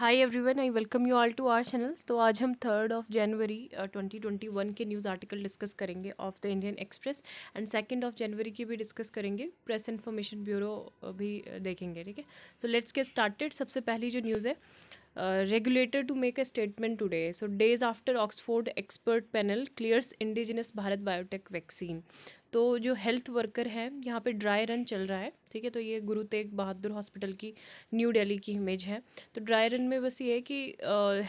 hi everyone I welcome you all to our channel तो आज हम थर्ड ऑफ जनवरी 2021 के न्यूज़ आर्टिकल डिस्कस करेंगे of the Indian Express and second of January की भी discuss करेंगे प्रेस इन्फॉर्मेशन ब्यूरो भी uh, देखेंगे ठीक है सो लेट्स गेट स्टार्टेड सबसे पहली जो न्यूज़ है regulator to make a statement today so days after Oxford expert panel clears indigenous Bharat biotech vaccine तो जो हेल्थ वर्कर हैं यहाँ पे ड्राई रन चल रहा है ठीक है तो ये गुरु तेग बहादुर हॉस्पिटल की न्यू दिल्ली की इमेज है तो ड्राई रन में बस ये है कि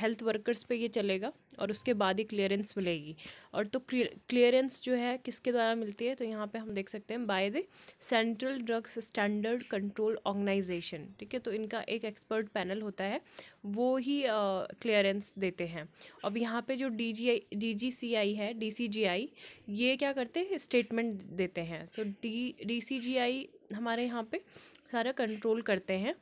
हेल्थ वर्कर्स पे ये चलेगा और उसके बाद ही क्लियरेंस मिलेगी और तो क्लियरेंस जो है किसके द्वारा मिलती है तो यहाँ पे हम देख सकते हैं by the central drugs standard control organisation ठीक है तो इनका एक एक्सपर्ट पैनल होता है वो ही क्लियरेंस देते हैं अब यहाँ पे जो D G I D G सी आई है डी सी जी आई ये क्या करते हैं स्टेटमेंट देते हैं सो डी डी सी जी आई हमारे यहाँ पे सारा कंट्रोल करते हैं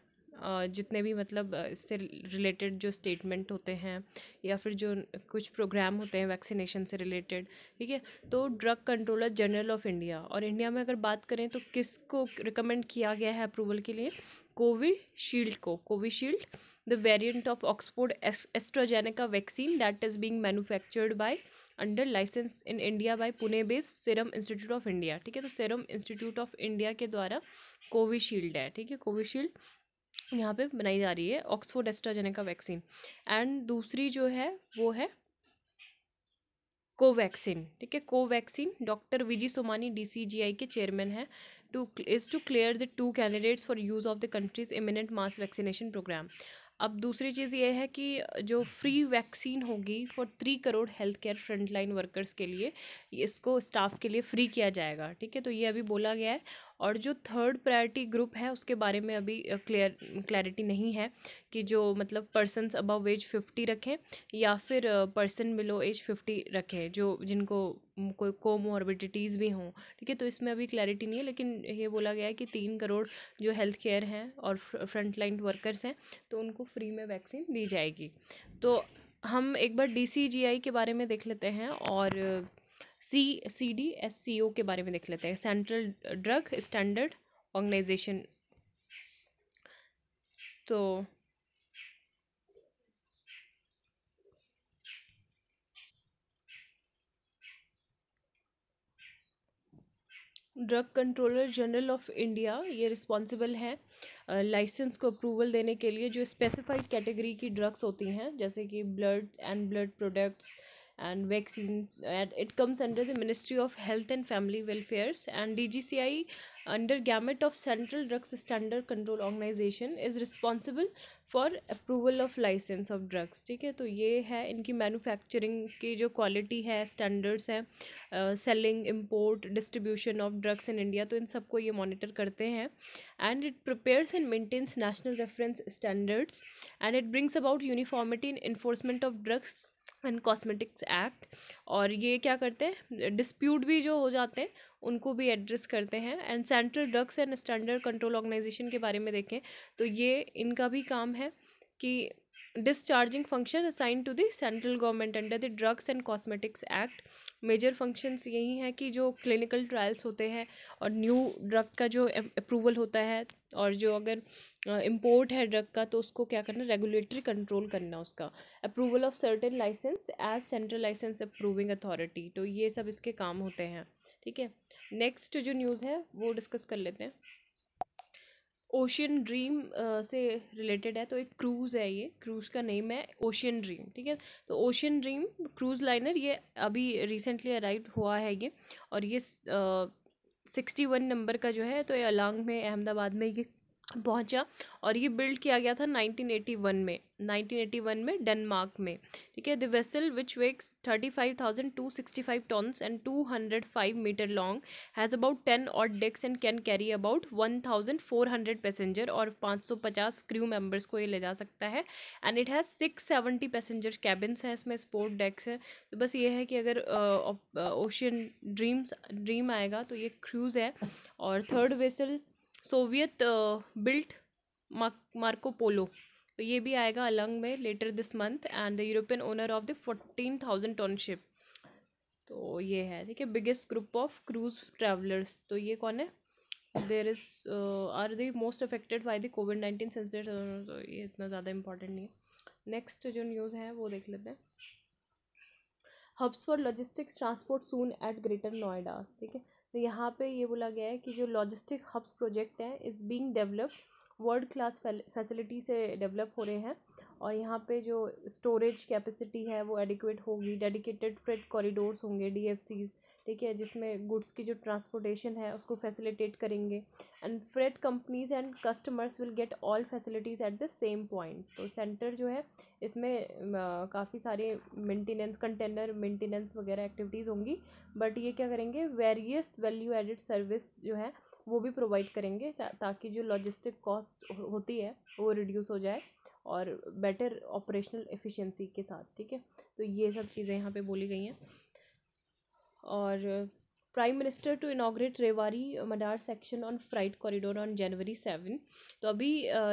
जितने भी मतलब इससे रिलेटेड जो स्टेटमेंट होते हैं या फिर जो कुछ प्रोग्राम होते हैं वैक्सीनेशन से रिलेटेड ठीक है तो drug controller general of India और इंडिया में अगर बात करें तो किसको रिकमेंड किया गया है अप्रूवल के लिए कोविशील्ड को Covishield the variant of Oxford AstraZeneca vaccine that is being manufactured by under license in India by Pune based Serum Institute of India ठीक है तो Serum Institute of India के द्वारा कोविशील्ड है ठीक है कोविशील्ड यहाँ पे बनाई जा रही है ऑक्सफोर्ड का वैक्सीन एंड दूसरी जो है वो है कोवैक्सीन ठीक है Covaxin doctor V G Somani DCGI के चेयरमैन है to is to clear the two candidates for use of the country's imminent mass vaccination programme अब दूसरी चीज़ ये है कि जो फ्री वैक्सीन होगी for three crore health care frontline workers के लिए इसको स्टाफ के लिए फ्री किया जाएगा ठीक है तो ये अभी बोला गया है और जो थर्ड प्रायोरिटी ग्रुप है उसके बारे में अभी क्लियर क्लैरिटी नहीं है कि जो मतलब पर्सनस अबव एज फिफ्टी रखें या फिर पर्सन बिलो एज फिफ्टी रखें जो जिनको कोई कोमोर्बिडिटीज़ भी हों ठीक है तो इसमें अभी क्लैरिटी नहीं है लेकिन ये बोला गया है कि तीन करोड़ जो हेल्थ केयर हैं और फ्रंट लाइन वर्कर्स हैं तो उनको फ्री में वैक्सीन दी जाएगी तो हम एक बार डी के बारे में देख लेते हैं और सी सी डी एस सी ओ के बारे में देख लेते हैं सेंट्रल ड्रग स्टैंडर्ड ऑर्गेनाइजेशन तो drug controller general of India ये रिस्पॉन्सिबल है लाइसेंस को अप्रूवल देने के लिए जो स्पेसिफाइड कैटेगरी की ड्रग्स होती हैं जैसे कि blood and blood products and vaccines and it comes under the ministry of health and family Welfares and dgci under gamut of central drugs standard control organization is responsible for approval of licence of drugs ठीक है तो ये है इनकी manufacturing की जो quality है standards हैं selling import distribution of drugs in India तो इन सबको ये मॉनिटर करते हैं and it prepares and maintains national reference standards and it brings about uniformity in enforcement of drugs and cosmetics act और ये क्या करते हैं डिस्प्यूट भी जो हो जाते हैं उनको भी एड्रेस करते हैं and central drugs and standard control organisation के बारे में देखें तो ये इनका भी काम है कि discharging function assign to central central under the drugs and cosmetics act major functions यही हैं कि जो क्लिनिकल ट्रायल्स होते हैं और न्यू ड्रग का जो अप्रूवल होता है और जो अगर इम्पोर्ट है ड्रग का तो उसको क्या करना रेगुलेटरी कंट्रोल करना उसका approval of certain licence as central licence approving authority तो ये सब इसके काम होते हैं ठीक है नेक्स्ट जो न्यूज़ है वो डिस्कस कर लेते हैं ओशियन ड्रीम से रिलेटेड है तो एक क्रूज़ है ये क्रूज़ का नेम है ओशियन ड्रीम ठीक है तो ओशियन ड्रीम क्रूज़ लाइनर ये अभी रिसेंटली अराइव हुआ है ये और ये सिक्सटी वन नंबर का जो है तो ये अलॉन्ग में अहमदाबाद में ये पहुंचा और ये बिल्ड किया गया था 1981 में 1981 में डेनमार्क में ठीक है the vessel which weighs 35,265 tonnes and 205 metre long has about 10 और decks and can carry about 1,400 passenger और 550 क्रू मेंबर्स को ये ले जा सकता है and it has 670 passenger cabins हैं इसमें स्पोर्ट डेक्स हैं तो बस ये है कि अगर ओशियन ड्रीम्स ड्रीम आएगा तो ये क्रूज़ है और third vessel Soviet built Marco Polo तो ये भी आएगा अलंग में later this month and the European owner of the fourteen thousand ton ship तो ये है ठीक है biggest group of cruise travellers तो ये कौन है there is are the most affected by the COVID nineteen तो ये इतना ज़्यादा इंपॉर्टेंट नहीं है नेक्स्ट जो न्यूज़ है वो देख लेते हैं hubs for logistics transport soon at Greater Noida ठीक है तो यहाँ पे ये बोला गया है कि जो लॉजिस्टिक हब्स प्रोजेक्ट हैं is being developed world class facility से डेवलप हो रहे हैं और यहाँ पे जो स्टोरेज कैपेसिटी है वो एडिक्वेट होगी डेडिकेटेड फ्रेट कॉरिडोर्स होंगे डी एफ सीज ठीक है जिसमें गुड्स की जो ट्रांसपोर्टेशन है उसको फैसिलिटेट करेंगे and freight companies and customers will get all facilities at the same point तो सेंटर जो है इसमें काफ़ी सारे मेंटेनेंस कंटेनर मेंटेनेंस वगैरह एक्टिविटीज़ होंगी बट ये क्या करेंगे वेरियस वैल्यू एडिड सर्विस जो है वो भी प्रोवाइड करेंगे ताकि जो लॉजिस्टिक कॉस्ट होती है वो रिड्यूस हो जाए और बेटर ऑपरेशनल एफिशिएंसी के साथ ठीक है तो ये सब चीज़ें यहाँ पे बोली गई हैं और prime minister to inaugurate Rewari Madar section on freight corridor on January seven तो अभी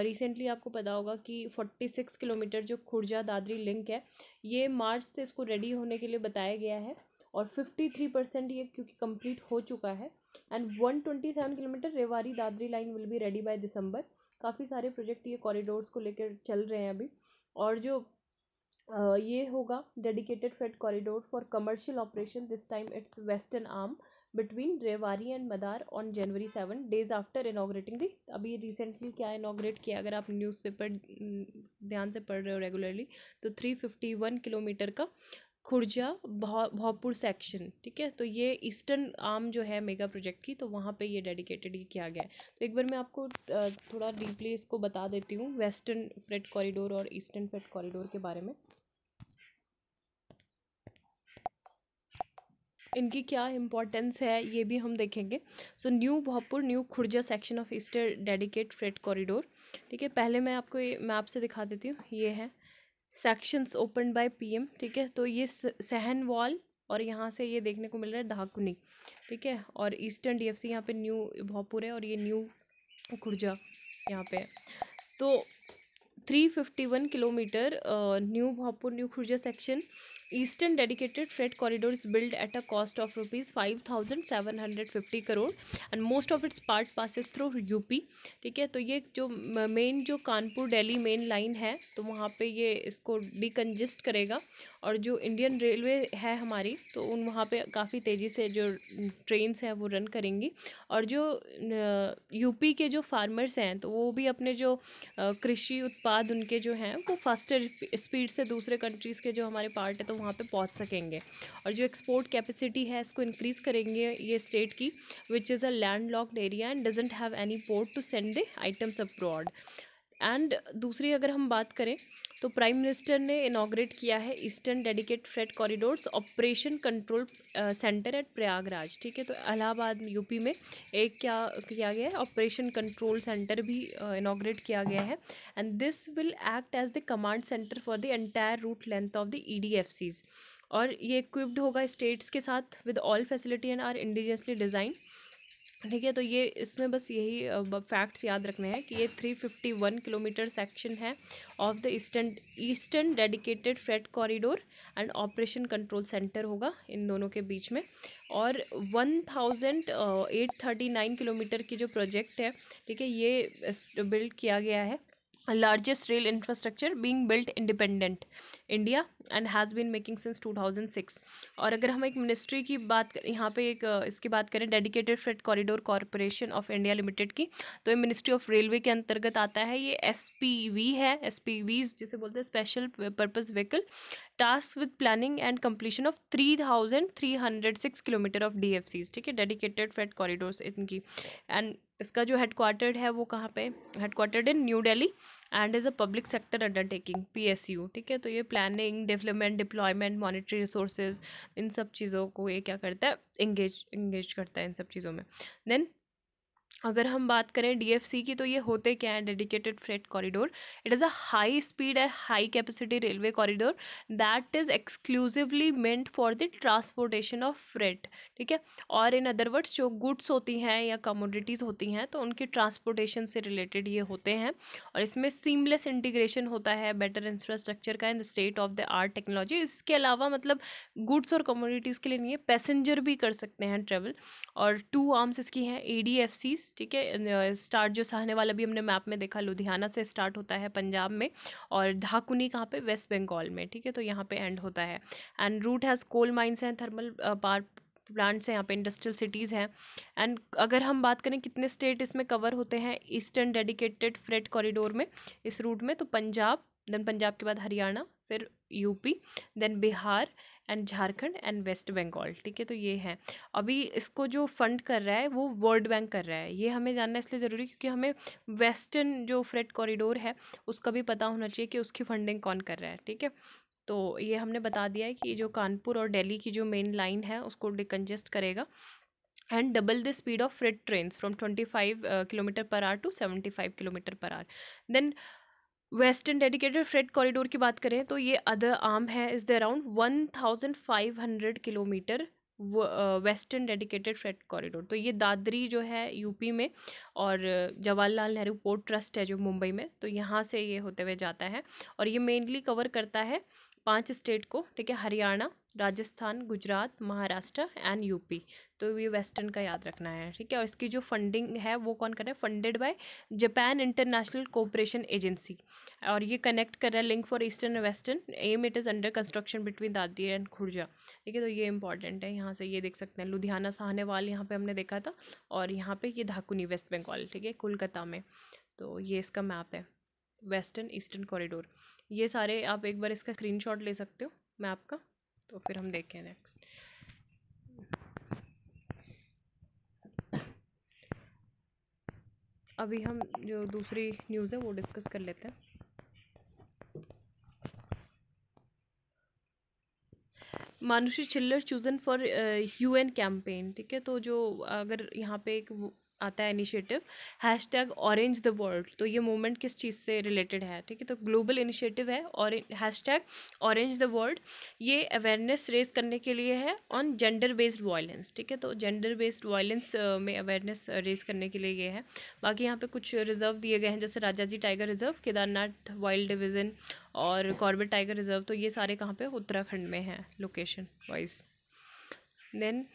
रिसेंटली आपको पता होगा कि फोर्टी सिक्स किलोमीटर जो खुर्जा दादरी लिंक है ये मार्च से इसको रेडी होने के लिए बताया गया है और फिफ्टी थ्री परसेंट ये क्योंकि कंप्लीट हो चुका है and one twenty seven kilometre Rewari Dadri line will be ready by December काफ़ी सारे प्रोजेक्ट ये कॉरिडोर्स को लेकर चल रहे हैं अभी और जो ये होगा dedicated freight corridor for commercial operation this time it's western arm between Rewari and Madar on January seven days after inaugurating the अभी रिसेंटली क्या इनाग्रेट किया अगर आप न्यूज़पेपर ध्यान से पढ़ रहे हो रेगुलरली तो थ्री फिफ्टी वन किलोमीटर का खुर्जा भौ सेक्शन ठीक है तो ये ईस्टर्न आर्म जो है मेगा प्रोजेक्ट की तो वहाँ पे ये डेडिकेटेड किया गया है तो एक बार मैं आपको थोड़ा डीपली इसको बता देती हूँ वेस्टर्न फ्रेट कॉरिडोर और ईस्टर्न फ्रेट कॉरिडोर के बारे में इनकी क्या इंपॉर्टेंस है ये भी हम देखेंगे so new Bhaupur new Khurja section of eastern dedicated freight corridor ठीक है पहले मैं आपको ये मैप से दिखा देती हूँ ये है सेक्शंस ओपन बाय पीएम ठीक है तो ये सहन वॉल और यहाँ से ये देखने को मिल रहा है धाकुनी ठीक है और ईस्टर्न डी एफ सी यहाँ पर न्यू भोपुर है और ये न्यू खुर्जा यहाँ पे है तो three fifty one kilometre new Bhaupur new Khurja section eastern dedicated freight eastern built at a is of rupees five thousand seven hundred fifty crore and most of its part passes through UP ठीक है तो ये जो main जो Kanpur daily main line है तो वहाँ पे ये इसको डिकंजस्ट करेगा और जो इंडियन रेलवे है हमारी तो उन वहाँ पर काफ़ी तेज़ी से जो ट्रेन्स हैं वो रन करेंगी और जो यूपी के जो फार्मर्स हैं तो वो भी अपने जो कृषि उत्पाद उनके जो हैं वो फास्टर स्पीड से दूसरे कंट्रीज़ के जो हमारे पार्ट है तो लोग वहाँ पे पहुँच सकेंगे और जो एक्सपोर्ट कैपेसिटी है इसको इंक्रीज़ करेंगे ये स्टेट की which is a land locked area and doesn't have any port to send the items abroad and दूसरी अगर हम बात करें तो प्राइम मिनिस्टर ने इनाग्रेट किया है eastern dedicated freight corridors operation control centre at Prayagraj ठीक है तो इलाहाबाद यूपी में एक क्या किया गया है ऑपरेशन कंट्रोल सेंटर भी इनाग्रेट uh, किया गया है and this will act as the command centre for the entire route length of the E D F Cs और ये इक्विप्ड होगा स्टेट्स के साथ with all facility and are indigenously designed ठीक है तो ये इसमें बस यही फैक्ट्स याद रखने हैं कि ये 351 किलोमीटर सेक्शन है of the eastern eastern dedicated freight corridor and operation control centre होगा इन दोनों के बीच में और 1839 किलोमीटर की जो प्रोजेक्ट है ठीक है ये बिल्ड किया गया है largest rail infrastructure being built independent India and has been making since 2006 और अगर हम एक मिनिस्ट्री की बात यहाँ पर एक इसकी बात करें dedicated freight corridor corporation of India limited की तो ये मिनिस्ट्री ऑफ रेलवे के अंतर्गत आता है ये एस पी वी है एस पी जिसे बोलते हैं special purpose vehicle task with planning and completion of three thousand three hundred six kilometre of D F Cs ठीक है डेडिकेटेड फेड कॉरिडोर इनकी एंड इसका जो हेडक्वार्टर्ड है वो कहाँ पे headquartered in new Delhi and is a public sector undertaking P S U ठीक है तो ये planning development deployment monetary resources इन सब चीज़ों को ये क्या करता है इंगेज इंगेज करता है इन सब चीज़ों में देन अगर हम बात करें डीएफसी की तो ये होते क्या है dedicated freight corridor it is a high speed and high capacity railway corridor that is exclusively meant for the transportation of freight ठीक है और इन अदर वर्ड्स जो गुड्स होती हैं या कमोडिटीज़ होती हैं तो उनके ट्रांसपोर्टेशन से रिलेटेड ये होते हैं और इसमें सीमलेस इंटीग्रेशन होता है बेटर इंफ्रास्ट्रक्चर का in the state of the art technology इसके अलावा मतलब गुड्स और कमोडिटीज़ के लिए नहीं पैसेंजर भी कर सकते हैं ट्रेवल और टू आर्म्स इसकी हैं A D F C cities ठीक है स्टार्ट जो सहने वाला भी हमने मैप में देखा लुधियाना से स्टार्ट होता है पंजाब में और धाकुनी कहाँ पे वेस्ट बंगाल में ठीक है तो यहाँ पे एंड होता है en route has coal mines हैं थर्मल पार प्लांट्स हैं यहाँ पे इंडस्ट्रियल सिटीज़ हैं एंड अगर हम बात करें कितने स्टेट इसमें कवर होते हैं ईस्टर्न डेडिकेटेड फ्रेट कॉरिडोर में इस रूट में तो पंजाब देन पंजाब के बाद हरियाणा फिर UP then Bihar and Jharkhand and West Bengal ठीक है तो ये है अभी इसको जो फंड कर रहा है वो वर्ल्ड बैंक कर रहा है ये हमें जानना इसलिए ज़रूरी क्योंकि हमें वेस्टर्न जो फ्रेड कॉरिडोर है उसका भी पता होना चाहिए कि उसकी फंडिंग कौन कर रहा है ठीक है तो ये हमने बता दिया है कि जो कानपुर और डेली की जो मेन लाइन है उसको डिकन्जेस्ट करेगा and double the speed of freight train from twenty five kilometre per hour to seventy five kilometre per hour then western dedicated freight corridor की बात करें तो ये अदर आर्म है is the around one thousand five hundred kilometre western dedicated freight corridor तो ये दादरी जो है यूपी में और जवाहरलाल नेहरू पोर्ट ट्रस्ट है जो मुंबई में तो यहाँ से ये होते हुए जाता है और ये मेनली कवर करता है पांच स्टेट को ठीक है हरियाणा राजस्थान गुजरात महाराष्ट्र एंड यूपी तो ये वेस्टर्न का याद रखना है ठीक है और इसकी जो फंडिंग है वो कौन कर रहा है funded by Japan International Cooperation Agency और ये कनेक्ट कर रहा है link for eastern western M it is under construction between Dadri and Khurja ठीक है तो ये इंपॉर्टेंट है यहाँ से ये देख सकते हैं लुधियाना सहाने वाल यहाँ पर हमने देखा था और यहाँ पर ये धाकुनी वेस्ट बंगाल ठीक है कोलकाता में तो ये इसका मैप है वेस्टर्न ईस्टर्न कॉरिडोर ये सारे आप एक बार इसका स्क्रीन ले सकते हो मैप का तो फिर हम देखें नेक्स्ट अभी हम जो दूसरी न्यूज़ है वो डिस्कस कर लेते हैं Manushi Chhillar chosen for UN campaign ठीक है तो जो अगर यहाँ पे एक आता है initiative hashtag orange the world तो ये मूवमेंट किस चीज़ से रिलेटेड है ठीक है तो ग्लोबल इनिशिएटिव है और hashtag orange the world ये अवेयरनेस रेज करने के लिए है ऑन जेंडर बेस्ड वायलेंस ठीक है तो जेंडर बेस्ड वायलेंस में अवेयरनेस रेज करने के लिए ये है बाकी यहाँ पे कुछ रिजर्व दिए गए हैं जैसे Rajaji tiger reserve Kedarnath wild division और कॉर्बेट टाइगर रिजर्व तो ये सारे कहाँ पर उत्तराखंड में हैं location wise then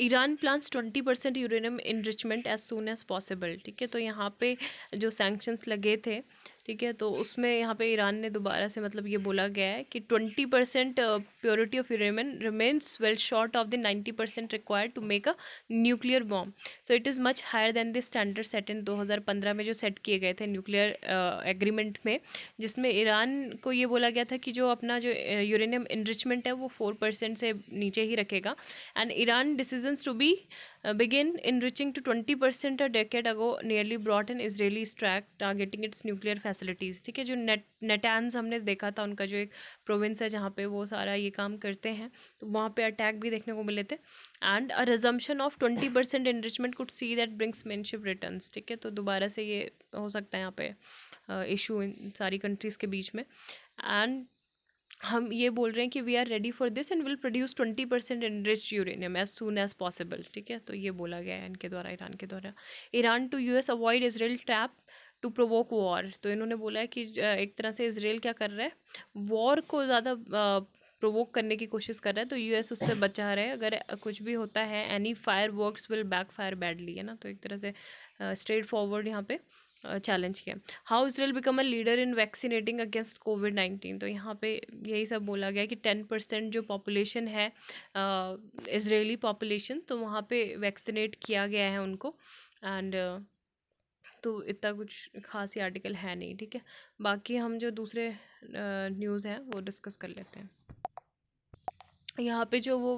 Iran plans twenty percent uranium enrichment as soon as possible ठीक है तो यहाँ पे जो सैंक्शंस लगे थे ठीक है तो उसमें यहाँ पे ईरान ने दोबारा से मतलब ये बोला गया है कि twenty percent purity of uranium remains well short of the ninety percent required to make a nuclear bomb so it is much higher than the standard set in 2015 में जो सेट किए गए थे न्यूक्लियर एग्रीमेंट में जिसमें Iran को ये बोला गया था कि जो अपना जो यूरेनियम इनरिचमेंट है वो फोर परसेंट से नीचे ही रखेगा and Iran decision to be Uh, begin enriching to 20% a decade ago nearly brought an Israeli strike targeting its nuclear facilities ठीक है जो नेट नेटैंस हमने देखा था उनका जो एक प्रोविंस है जहाँ पे वो सारा ये काम करते हैं तो वहाँ पे अटैक भी देखने को मिले थे and a resumption of twenty percent enrichment could see that brings मेनशिप रिटर्न ठीक है तो दोबारा से ये हो सकता है यहाँ पे इशू uh, इन सारी कंट्रीज़ के बीच में एंड हम ये बोल रहे हैं कि we are ready for this and will produce twenty percent enrich uranium as soon as possible ठीक है तो ये बोला गया है इनके द्वारा ईरान के द्वारा Iran to U S avoid Israel trap to provoke war तो इन्होंने बोला है कि एक तरह से इसराइल क्या कर रहा है वॉर को ज़्यादा प्रोवोक करने की कोशिश कर रहा है तो यू एस उससे बचा रहे अगर कुछ भी होता है any fireworks will backfire badly है ना तो एक तरह से स्ट्रेट फॉरवर्ड यहाँ पे चैलेंज किया how Israel become a leader in vaccinating against COVID nineteen तो यहाँ पे यही सब बोला गया कि टेन परसेंट जो पॉपुलेशन है इसराइली पॉपुलेशन तो वहाँ पे वैक्सीनेट किया गया है उनको एंड तो इतना कुछ खास ही आर्टिकल है नहीं ठीक है बाकी हम जो दूसरे न्यूज़ हैं वो डिस्कस कर लेते हैं यहाँ पे जो वो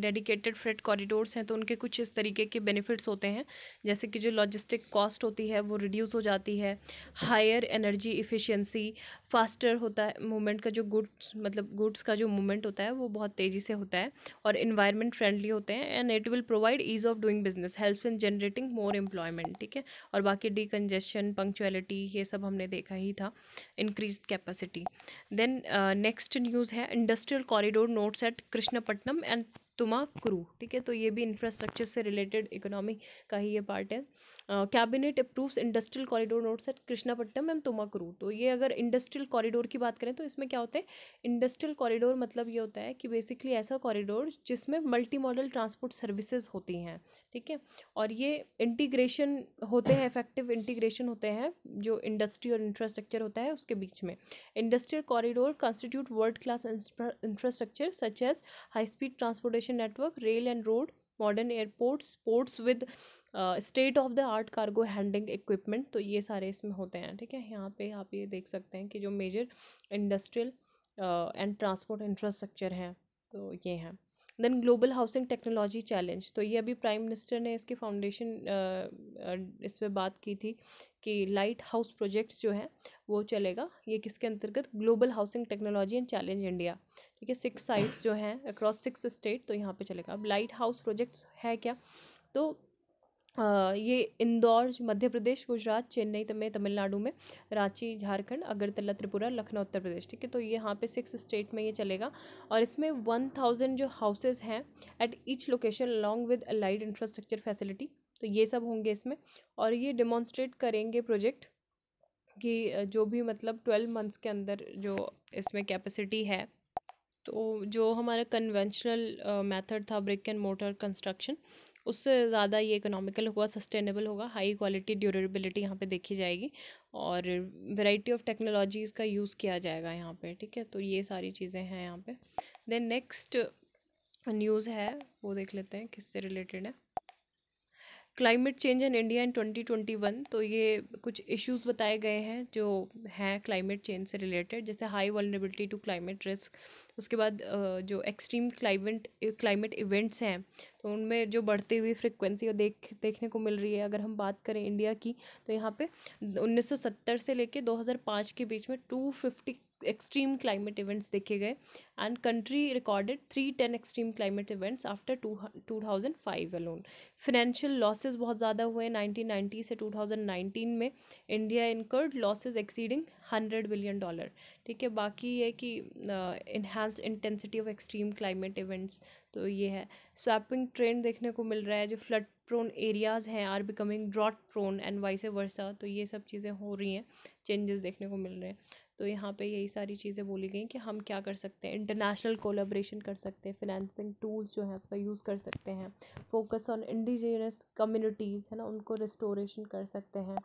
डेडिकेटेड फ्रेट कॉरिडोर्स हैं तो उनके कुछ इस तरीके के बेनिफिट्स होते हैं जैसे कि जो लॉजिस्टिक कॉस्ट होती है वो रिड्यूस हो जाती है हायर एनर्जी इफ़िशेंसी फ़ास्टर होता है मूवमेंट का जो गुड्स मतलब गुड्स का जो मूवमेंट होता है वो बहुत तेज़ी से होता है और इन्वायरमेंट फ्रेंडली होते हैं and it will provide ease of doing business help in generating more employment ठीक है और बाकी डी कंजेशन पंक्चुअलिटी ये सब हमने देखा ही था increase capacity then next news है industrial corridor nodes at Krishnapatnam and Tumakuru ठीक है तो ये भी इंफ्रास्ट्रक्चर से रिलेटेड इकोनॉमी का ही ये पार्ट है cabinet approves industrial corridor nodes at Krishnapatnam and Tumakuru तो ये अगर इंडस्ट्रियल कॉरिडोर की बात करें तो इसमें क्या होता है इंडस्ट्रियल कॉरिडोर मतलब ये होता है कि बेसिकली ऐसा कॉरिडोर जिसमें मल्टी मॉडल ट्रांसपोर्ट सर्विसेज होती हैं ठीक है और ये इंटीग्रेशन होते हैं इफेक्टिव इंटीग्रेशन होते हैं जो इंडस्ट्री और इंफ्रास्ट्रक्चर होता है उसके बीच में industrial corridor constitute world class infrastructure such as high speed transportation network rail and road modern airports ports with state of the art cargo handling equipment तो ये सारे इसमें होते हैं ठीक है यहाँ पे आप ये देख सकते हैं कि जो major industrial and transport infrastructure हैं तो ये हैं then global housing technology challenge तो ये अभी प्राइम मिनिस्टर ने इसके फाउंडेशन इस पर बात की थी कि लाइट हाउस प्रोजेक्ट्स जो हैं वो चलेगा ये किसके अंतर्गत global housing technology and challenge India ठीक है सिक्स साइट्स जो हैं अक्रॉस सिक्स स्टेट तो यहाँ पे चलेगा अब लाइट हाउस प्रोजेक्ट्स है क्या तो ये इंदौर मध्य प्रदेश गुजरात चेन्नई तमें तमिलनाडु में रांची झारखंड अगरतला त्रिपुरा लखनऊ उत्तर प्रदेश ठीक है तो यहाँ पे सिक्स स्टेट में ये चलेगा और इसमें वन थाउजेंड जो हाउसेज हैं at each location along with allied infrastructure facility तो ये सब होंगे इसमें और ये डिमॉन्स्ट्रेट करेंगे प्रोजेक्ट कि जो भी मतलब ट्वेल्व मंथ्स के अंदर जो इसमें कैपेसिटी है तो जो हमारा कन्वेंशनल मेथड था ब्रिक एंड मोटर कंस्ट्रक्शन उससे ज़्यादा ये इकोनॉमिकल होगा सस्टेनेबल होगा हाई क्वालिटी ड्यूरेबिलिटी यहाँ पे देखी जाएगी और वैरायटी ऑफ टेक्नोलॉजीज़ का यूज़ किया जाएगा यहाँ पे ठीक है तो ये सारी चीज़ें हैं यहाँ पे देन नेक्स्ट न्यूज़ है वो देख लेते हैं किससे रिलेटेड है climate change in India in 2021 तो ये कुछ इश्यूज बताए गए हैं जो हैं क्लाइमेट चेंज से रिलेटेड जैसे high vulnerability to climate risk उसके बाद जो एक्सट्रीम क्लाइमेट क्लाइमेट इवेंट्स हैं तो उनमें जो बढ़ती हुई फ्रिक्वेंसी देख देखने को मिल रही है अगर हम बात करें इंडिया की तो यहाँ पे 1970 से लेके 2005 के बीच में 250 एक्सट्रीम क्लाइमेट इवेंट्स देखे गए and country recorded three ten extreme climate events after two thousand five alone financial losses बहुत ज़्यादा हुए नाइनटीन नाइन्टी से टू थाउजेंड नाइनटीन में India incurred losses exceeding hundred billion dollar ठीक है बाकी ये कि enhance intensity of extreme climate events तो ये है स्वैपिंग ट्रेंड देखने को मिल रहा है जो फ्लड प्रोन एरियाज़ हैं are becoming drought prone and vice versa तो ये सब चीज़ें हो रही हैं चेंजेस देखने को मिल रहे हैं तो यहाँ पे यही सारी चीज़ें बोली गई कि हम क्या कर सकते हैं इंटरनेशनल कोलाब्रेशन कर सकते हैं फिनेंसिंग टूल्स जो है उसका यूज़ कर सकते हैं फोकस ऑन इंडिजिनस कम्युनिटीज़ है ना उनको रिस्टोरेशन कर सकते हैं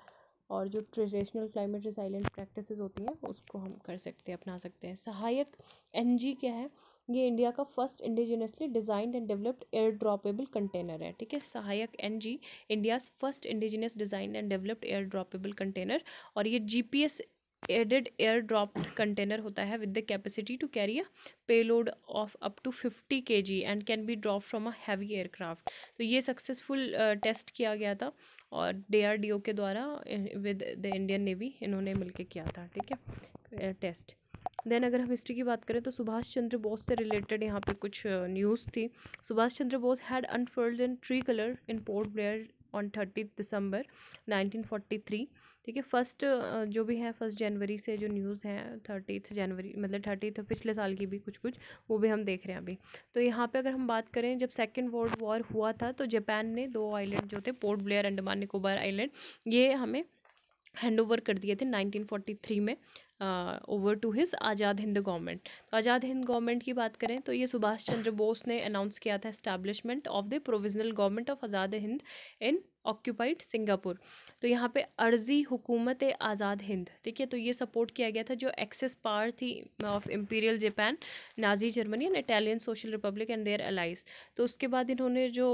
और जो ट्रेडिशनल क्लाइमेट रिसाइलेंट प्रैक्टिस होती हैं उसको हम कर सकते हैं अपना सकते हैं सहायक एन क्या है ये इंडिया का first indigenously designed and developed air droppable container है ठीक है Sahayak N G India's first indigenous designed and developed air droppable container और ये G P S aided air dropped container होता है with the capacity to carry a payload of up to fifty K G and can be drop from a heavy aircraft तो ये successful test uh, किया गया था और R D O के द्वारा विद द इंडियन नेवी इन्होंने मिलकर किया था ठीक है टेस्ट uh, देन अगर हम हिस्ट्री की बात करें तो सुभाष चंद्र बोस से रिलेटेड यहाँ पे कुछ न्यूज़ uh, थी Subhas Chandra Bose had unfurled in tricolour in Port Blair on thirty December nineteen forty three देखिए फ़र्स्ट जो भी है फ़र्स्ट जनवरी से जो न्यूज़ हैं थर्टीथ जनवरी मतलब थर्टीथ तो पिछले साल की भी कुछ कुछ वो भी हम देख रहे हैं अभी तो यहाँ पर अगर हम बात करें जब सेकेंड वर्ल्ड वॉर हुआ था तो जापान ने दो आइलैंड जो थे Port Blair Andaman Nicobar island ये हमें हैंड ओवर कर दिए थे 1943 में over to his Azad Hind government तो आज़ाद हिंद गवर्नमेंट की बात करें तो ये सुभाष चंद्र बोस ने अनाउंस किया था establishment of the provisional government of Azad Hind in occupied Singapore तो यहाँ पे अर्जी हुकूमत आज़ाद हिंद ठीक है तो ये सपोर्ट किया गया था जो एक्सेस पार थी of imperial Japan Nazi Germany and Italian Social Republic and their allies तो उसके बाद इन्होंने जो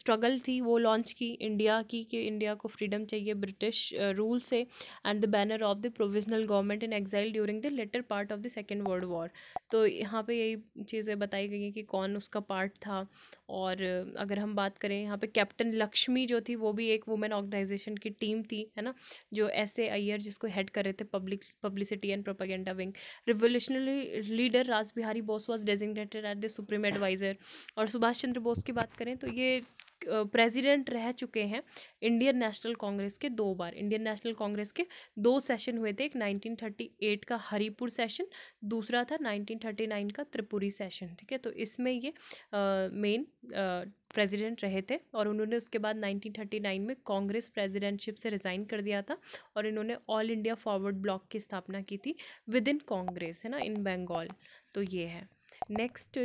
स्ट्रगल थी वो लॉन्च की इंडिया की कि इंडिया को फ्रीडम चाहिए ब्रिटिश रूल से and the banner of the provisional government in exile during the latter part of the Second World War तो यहाँ पे यही चीज़ें बताई गई हैं कि कौन उसका पार्ट था और अगर हम बात करें यहाँ पे कैप्टन लक्ष्मी जो थी वो भी एक वुमेन ऑर्गेनाइजेशन की टीम थी है ना जो एस ए अय्यर जिसको हेड कर रहे थे public publicity and propaganda wing revolutionary leader Raj Bihari Bose was designated at the supreme adviser और सुभाष चंद्र बोस की बात करें तो ये प्रेसिडेंट रह चुके हैं इंडियन नेशनल कांग्रेस के दो बार इंडियन नेशनल कांग्रेस के दो सेशन हुए थे एक 1938 का हरिपुर सेशन दूसरा था 1939 का त्रिपुरी सेशन ठीक है तो इसमें ये मेन प्रेसिडेंट रहे थे और उन्होंने उसके बाद 1939 में कांग्रेस प्रेसिडेंटशिप से रिज़ाइन कर दिया था और इन्होंने ऑल इंडिया फॉरवर्ड ब्लॉक की स्थापना की थी विद इन कांग्रेस है ना इन बंगाल तो ये है नेक्स्ट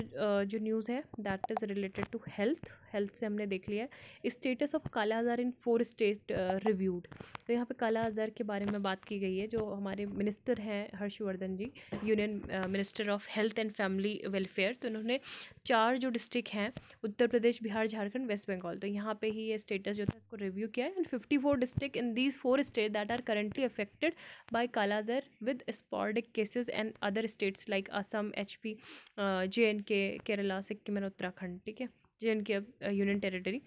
जो न्यूज़ है that is related to health health से हमने देख लिया है status of kala azar in four state reviewed तो यहाँ पे काला आज़ार के बारे में बात की गई है जो हमारे मिनिस्टर हैं Harshvardhan ji union minister of health and family welfare तो उन्होंने चार जो डिस्ट्रिक्ट हैं उत्तर प्रदेश बिहार झारखंड वेस्ट बंगाल तो यहाँ पर ही ये स्टेटस जो था इसको रिव्यू किया है and fifty four district in these four state that are currently affected kala azar with sporadic cases and other states like Assam H P J and K Kerala Sikkim and Uttarakhand ठीक है J and K union territory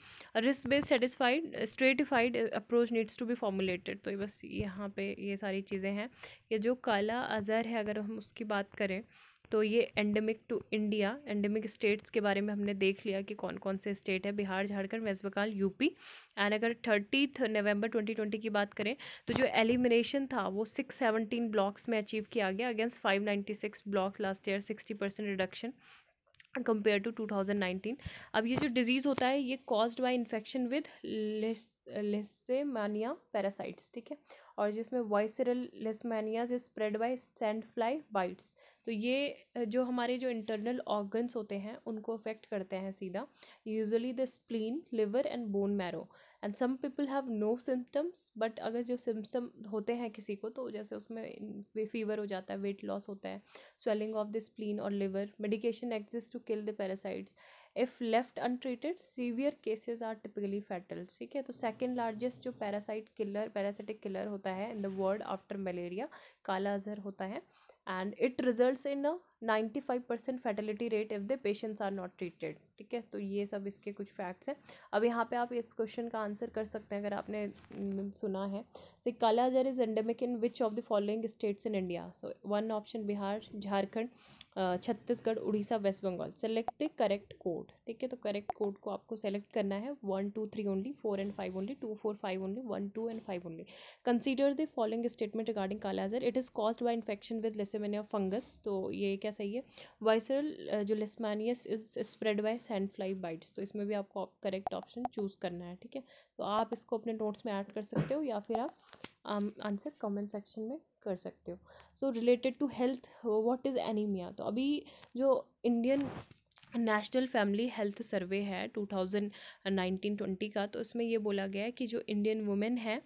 risk based satisfied stratified approach needs to be formulated तो ये बस यहाँ पे ये सारी चीज़ें हैं ये जो काला अजहर है अगर हम उसकी बात करें तो ये endemic to India endemic states के बारे में हमने देख लिया कि कौन कौन से स्टेट है बिहार झारखंड वेस्ट बंगाल यूपी एंड अगर थर्टीथ नवंबर 2020 की बात करें तो जो एलिमिनेशन था वो 617 ब्लॉक्स में अचीव किया गया against 596 block last year 60 percent reduction compare to 2019 अब ये जो डिजीज़ होता है ये caused by infection with leishmania parasites ठीक है और जिसमें visceral leishmaniasis spread by sand fly bites तो ये जो हमारे जो इंटरनल ऑर्गन्स होते हैं उनको अफेक्ट करते हैं सीधा usually the spleen liver and bone marrow and some people have no symptoms but अगर जो सिम्टम होते हैं किसी को तो जैसे उसमें फीवर हो जाता है वेट लॉस होता है स्वेलिंग ऑफ द स्प्लीन और liver medication exist to kill the parasites if left untreated severe cases are typically fatal ठीक है तो सेकेंड लार्जेस्ट जो पैरासाइट किलर पैरासिटिक किलर होता है in the world after malaria kala azar होता है and it result in a ninety five percent fatality rate if the patients are not treated ठीक है तो ये सब इसके कुछ फैक्ट्स हैं अब यहाँ पे आप इस क्वेश्चन का आंसर कर सकते हैं अगर आपने हम्म, सुना है so kala is endemic in which of the following states in India so one option Bihar Jharkhand Chhattisgarh Orissa West Bengal select the correct code ठीक है तो करेक्ट कोड को आपको सेलेक्ट करना है one two three only four and five only two four five only one two and five only consider the following statement regarding kala azar it is caused by infection with Leishmania fungus तो ये क्या सही है visceral जो leishmaniasis is spread by sand fly bites तो इसमें भी आपको करेक्ट ऑप्शन चूज़ करना है ठीक है तो आप इसको अपने नोट्स में ऐड कर सकते हो या फिर आप आंसर कमेंट सेक्शन में कर सकते हो so related to health what is anaemia तो अभी जो Indian National Family Health Survey है 2019-20 का तो उसमें ये बोला गया है कि जो इंडियन वुमेन हैं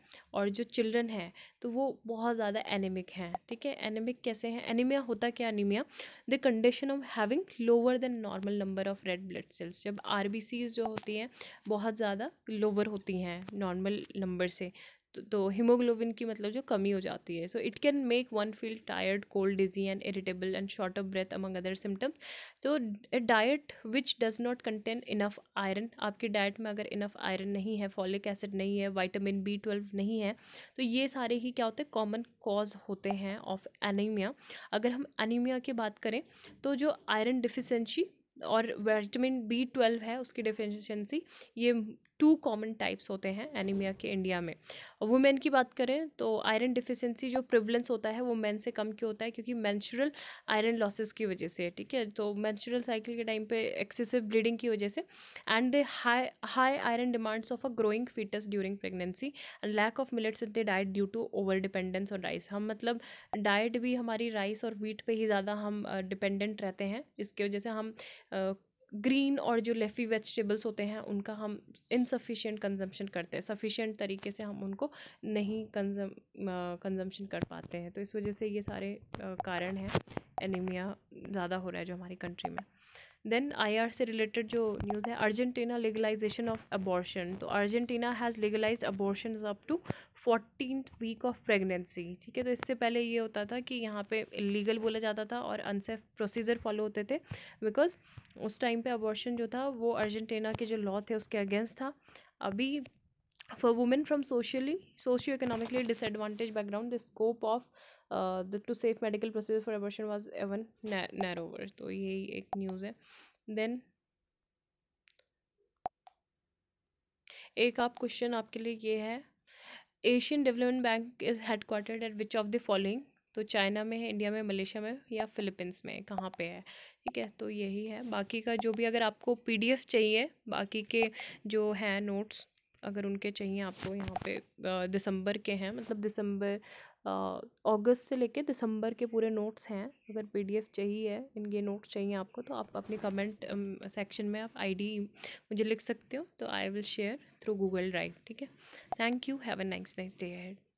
और जो चिल्ड्रन हैं तो वो बहुत ज़्यादा एनीमिक हैं ठीक है एनीमिक कैसे हैं एनीमिया होता क्या anaemia the condition of having lower than normal number of red blood cells जब आर जो होती हैं बहुत ज़्यादा लोअर होती हैं नॉर्मल नंबर से तो हीमोग्लोबिन तो की मतलब जो कमी हो जाती है so it can make one feel tired cold dizzy and irritable and short of breath among other symptoms तो a diet which does not contain enough iron आपके डाइट में अगर इनफ आयरन नहीं है फॉलिक एसिड नहीं है vitamin B twelve नहीं है तो ये सारे ही क्या होते हैं कॉमन कॉज होते हैं ऑफ एनीमिया अगर हम एनीमिया की बात करें तो जो आयरन डिफिशेंसी और विटामिन बी ट्वेल्व है उसकी डिफिशेंसी ये टू कॉमन टाइप्स होते हैं एनीमिया के इंडिया में वुमेन की बात करें तो आयरन डिफिशेंसी जो प्रिवलेंस होता है वो मैन से कम क्यों होता है क्योंकि मैंचुरल आयरन लॉसेस की वजह से ठीक है तो मैंचुरल साइकिल के टाइम पे एक्सेसिव ब्लीडिंग की वजह से and the high high iron demands of a growing foetus during pregnancy and lack of millets in the diet due to over dependence on rice हम मतलब डाइट भी हमारी rice और वीट पर ही ज़्यादा हम डिपेंडेंट रहते हैं इसकी वजह से हम ग्रीन और जो लेफ़ी वेजिटेबल्स होते हैं उनका हम इनसफिशिएंट कंजम्पशन करते हैं सफिशिएंट तरीके से हम उनको नहीं कंजम कंजम्पशन कर पाते हैं तो इस वजह से ये सारे कारण हैं एनीमिया ज़्यादा हो रहा है जो हमारी कंट्री में देन आईआर से रिलेटेड जो न्यूज़ है अर्जेंटीना लीगलाइजेशन ऑफ अबॉर्शन तो Argentina has legalise abortion up to fourteen week of pregnancy ठीक है तो इससे पहले ये होता था कि यहाँ पे इलीगल बोला जाता था और अनसेफ प्रोसीजर फॉलो होते थे बिकॉज उस टाइम पे अबॉर्शन जो था वो अर्जेंटीना के जो लॉ थे उसके अगेंस्ट था अभी for women from socially socio economically disadvantage background the scope of the to safe medical procedure for abortion was even narrower तो यही एक न्यूज़ है देन एक आप क्वेश्चन आपके लिए ये है Asian Development Bank is headquartered at which of the following तो चाइना में है इंडिया में मलेशिया में या फिलीपींस में कहाँ पे है ठीक है तो यही है बाकी का जो भी अगर आपको पीडीएफ चाहिए बाकी के जो हैं नोट्स अगर उनके चाहिए आपको तो यहाँ पे दिसंबर के हैं मतलब दिसंबर अगस्त से लेके दिसंबर के पूरे नोट्स हैं अगर पीडीएफ चाहिए इनके नोट्स चाहिए आपको तो आप अपनी कमेंट सेक्शन में आप आईडी मुझे लिख सकते हो तो I will share through Google Drive ठीक है thank you have a nice nice day head